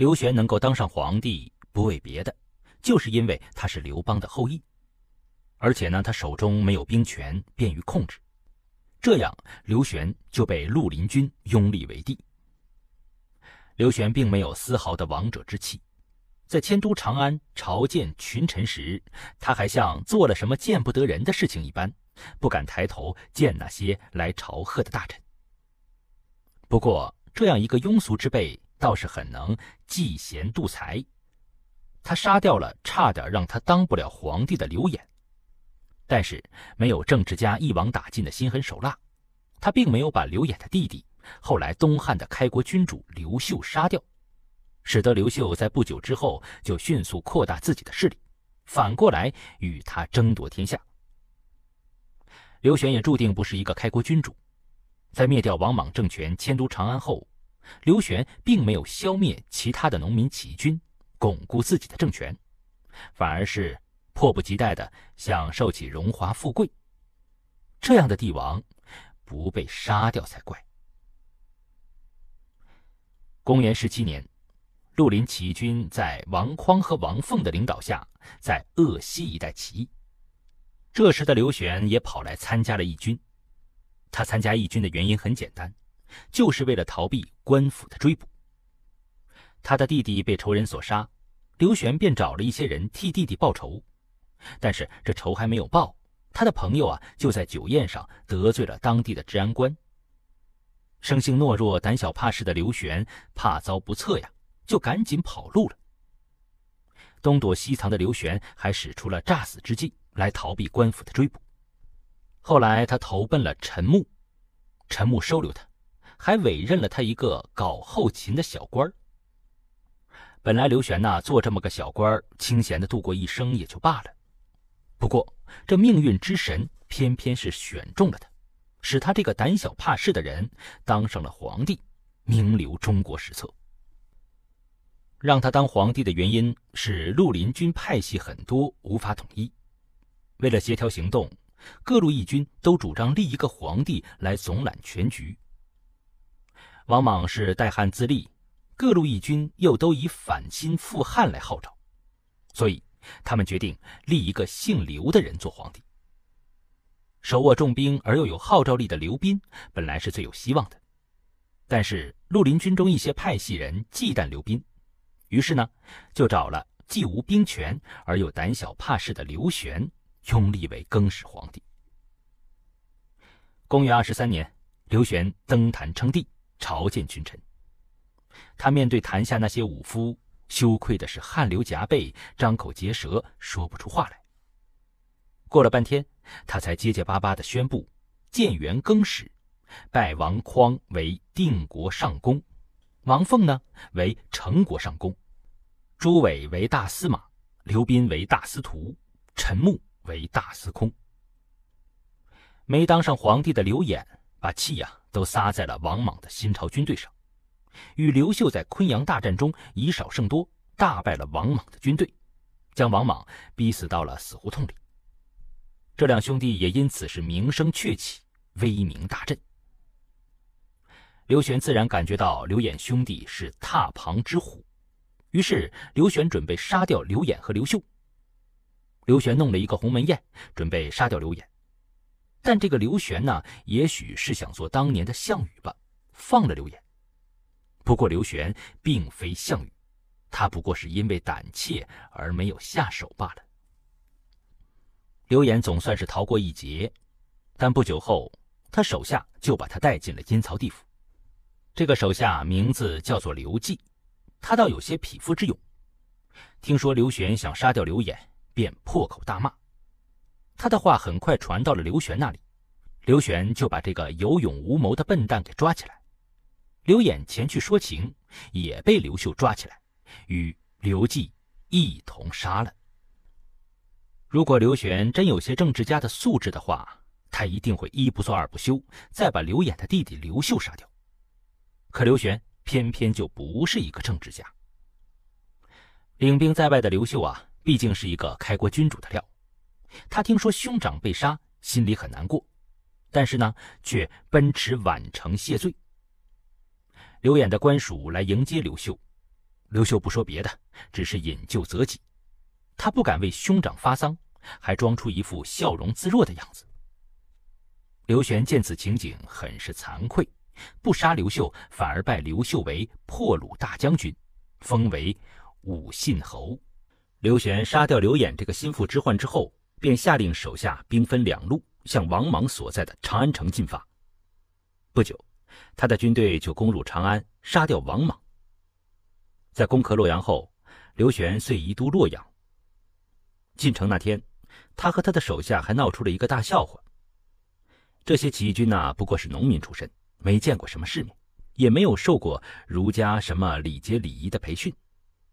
刘玄能够当上皇帝，不为别的，就是因为他是刘邦的后裔，而且呢，他手中没有兵权，便于控制。这样，刘玄就被绿林军拥立为帝。刘玄并没有丝毫的王者之气，在迁都长安、朝见群臣时，他还像做了什么见不得人的事情一般，不敢抬头见那些来朝贺的大臣。不过，这样一个庸俗之辈。倒是很能嫉贤妒才，他杀掉了差点让他当不了皇帝的刘演，但是没有政治家一网打尽的心狠手辣，他并没有把刘演的弟弟后来东汉的开国君主刘秀杀掉，使得刘秀在不久之后就迅速扩大自己的势力，反过来与他争夺天下。刘玄也注定不是一个开国君主，在灭掉王莽政权、迁都长安后。刘玄并没有消灭其他的农民起义军，巩固自己的政权，反而是迫不及待地享受起荣华富贵。这样的帝王，不被杀掉才怪。公元十七年，绿林起义军在王匡和王凤的领导下，在鄂西一带起义。这时的刘玄也跑来参加了义军。他参加义军的原因很简单。就是为了逃避官府的追捕。他的弟弟被仇人所杀，刘玄便找了一些人替弟弟报仇。但是这仇还没有报，他的朋友啊就在酒宴上得罪了当地的治安官。生性懦弱、胆小怕事的刘玄怕遭不测呀，就赶紧跑路了。东躲西藏的刘玄还使出了诈死之计来逃避官府的追捕。后来他投奔了陈木，陈木收留他。还委任了他一个搞后勤的小官儿。本来刘玄呐做这么个小官儿，清闲的度过一生也就罢了。不过这命运之神偏偏是选中了他，使他这个胆小怕事的人当上了皇帝，名留中国史册。让他当皇帝的原因是绿林军派系很多，无法统一。为了协调行动，各路义军都主张立一个皇帝来总揽全局。往往是代汉自立，各路义军又都以反清复汉来号召，所以他们决定立一个姓刘的人做皇帝。手握重兵而又有号召力的刘斌本来是最有希望的，但是绿林军中一些派系人忌惮刘斌，于是呢就找了既无兵权而又胆小怕事的刘玄，拥立为更始皇帝。公元二十三年，刘玄登坛称帝。朝见群臣，他面对台下那些武夫，羞愧的是汗流浃背，张口结舌，说不出话来。过了半天，他才结结巴巴地宣布：建元更始，拜王匡为定国上公，王凤呢为成国上公，朱伟为大司马，刘宾为大司徒，陈木为大司空。没当上皇帝的刘演，把气呀！都撒在了王莽的新朝军队上，与刘秀在昆阳大战中以少胜多，大败了王莽的军队，将王莽逼死到了死胡同里。这两兄弟也因此是名声鹊起，威名大振。刘玄自然感觉到刘演兄弟是踏旁之虎，于是刘玄准备杀掉刘演和刘秀。刘玄弄了一个鸿门宴，准备杀掉刘演。但这个刘玄呢，也许是想做当年的项羽吧，放了刘演。不过刘玄并非项羽，他不过是因为胆怯而没有下手罢了。刘演总算是逃过一劫，但不久后，他手下就把他带进了阴曹地府。这个手下名字叫做刘季，他倒有些匹夫之勇。听说刘玄想杀掉刘演，便破口大骂。他的话很快传到了刘玄那里，刘玄就把这个有勇无谋的笨蛋给抓起来。刘演前去说情，也被刘秀抓起来，与刘季一同杀了。如果刘玄真有些政治家的素质的话，他一定会一不做二不休，再把刘演的弟弟刘秀杀掉。可刘玄偏偏就不是一个政治家。领兵在外的刘秀啊，毕竟是一个开国君主的料。他听说兄长被杀，心里很难过，但是呢，却奔驰宛城谢罪。刘演的官署来迎接刘秀，刘秀不说别的，只是引咎责己，他不敢为兄长发丧，还装出一副笑容自若的样子。刘玄见此情景，很是惭愧，不杀刘秀，反而拜刘秀为破虏大将军，封为武信侯。刘玄杀掉刘演这个心腹之患之后。便下令手下兵分两路向王莽所在的长安城进发。不久，他的军队就攻入长安，杀掉王莽。在攻克洛阳后，刘玄遂移都洛阳。进城那天，他和他的手下还闹出了一个大笑话。这些起义军呐，不过是农民出身，没见过什么世面，也没有受过儒家什么礼节礼仪的培训，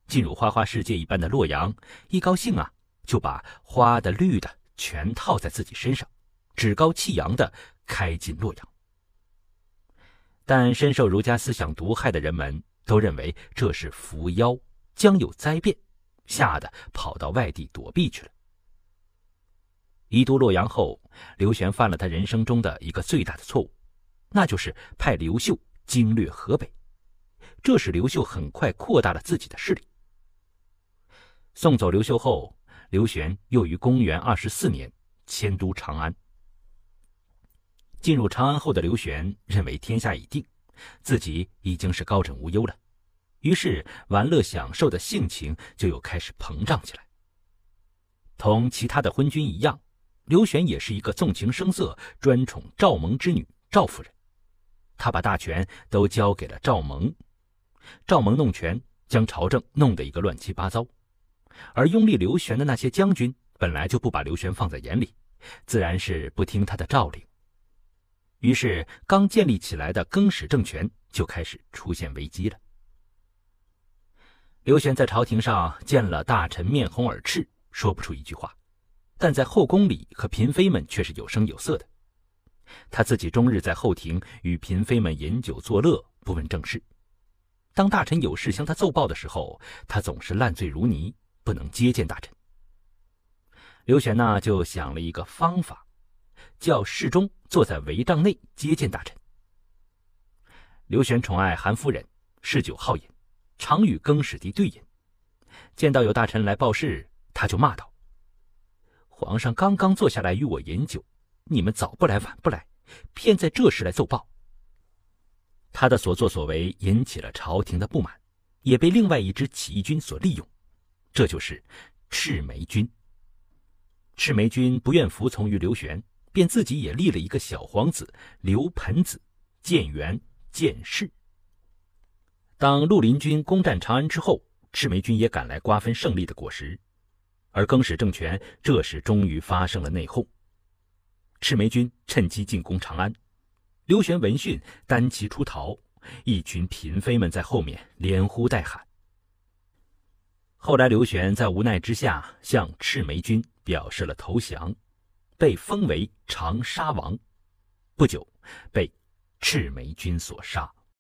进入花花世界一般的洛阳，一高兴啊。就把花的绿的全套在自己身上，趾高气扬的开进洛阳。但深受儒家思想毒害的人们都认为这是伏妖，将有灾变，吓得跑到外地躲避去了。移都洛阳后，刘玄犯了他人生中的一个最大的错误，那就是派刘秀经略河北，这使刘秀很快扩大了自己的势力。送走刘秀后。刘玄又于公元二十四年迁都长安。进入长安后的刘玄认为天下已定，自己已经是高枕无忧了，于是玩乐享受的性情就又开始膨胀起来。同其他的昏君一样，刘玄也是一个纵情声色，专宠赵萌之女赵夫人。他把大权都交给了赵萌，赵萌弄权，将朝政弄得一个乱七八糟。而拥立刘玄的那些将军本来就不把刘玄放在眼里，自然是不听他的诏令。于是，刚建立起来的更始政权就开始出现危机了。刘玄在朝廷上见了大臣，面红耳赤，说不出一句话；但在后宫里和嫔妃们却是有声有色的。他自己终日在后庭与嫔妃们饮酒作乐，不问政事。当大臣有事向他奏报的时候，他总是烂醉如泥。不能接见大臣，刘玄呢就想了一个方法，叫侍中坐在帷帐内接见大臣。刘玄宠爱韩夫人，嗜酒好饮，常与更始帝对饮。见到有大臣来报事，他就骂道：“皇上刚刚坐下来与我饮酒，你们早不来晚不来，偏在这时来奏报。”他的所作所为引起了朝廷的不满，也被另外一支起义军所利用。这就是赤眉军。赤眉军不愿服从于刘玄，便自己也立了一个小皇子刘盆子，建元、建世。当绿林军攻占长安之后，赤眉军也赶来瓜分胜利的果实，而更始政权这时终于发生了内讧。赤眉军趁机进攻长安，刘玄闻讯单骑出逃，一群嫔妃们在后面连呼带喊。后来，刘玄在无奈之下向赤眉军表示了投降，被封为长沙王，不久被赤眉军所杀。